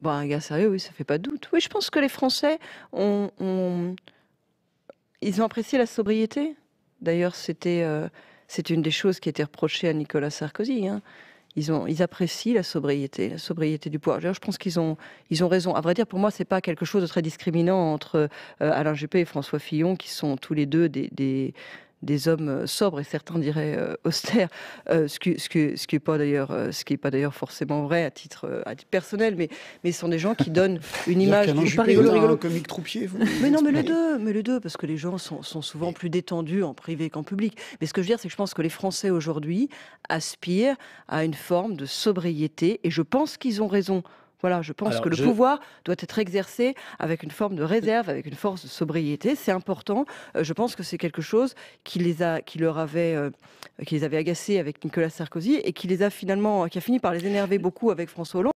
Bah, un gars sérieux, oui, ça fait pas de doute. Oui, je pense que les Français ont, ils ont apprécié la sobriété. D'ailleurs, c'était euh, c'est une des choses qui était reprochée à Nicolas Sarkozy. Hein. Ils, ont, ils apprécient la sobriété, la sobriété du pouvoir. D'ailleurs, je pense qu'ils ont, ils ont raison. À vrai dire, pour moi, c'est pas quelque chose de très discriminant entre euh, Alain Juppé et François Fillon, qui sont tous les deux des des hommes euh, sobres et certains diraient euh, austères, euh, ce, qui, ce, ce pas d'ailleurs, ce qui est pas d'ailleurs forcément vrai à titre, à titre personnel, mais mais ce sont des gens qui donnent une image. Pas rigolo, rigolo. comique troupier. mais non, mais les deux, mais les deux, parce que les gens sont, sont souvent plus détendus en privé qu'en public. Mais ce que je veux dire, c'est que je pense que les Français aujourd'hui aspirent à une forme de sobriété, et je pense qu'ils ont raison voilà, je pense que le pouvoir doit être exercé avec une forme de réserve, avec une force de sobriété. C'est important. Euh, je pense que c'est quelque chose qui les a, qui leur avait, euh, qui les avait agacés avec Nicolas Sarkozy et qui les a finalement, qui a fini par les énerver beaucoup avec François Hollande.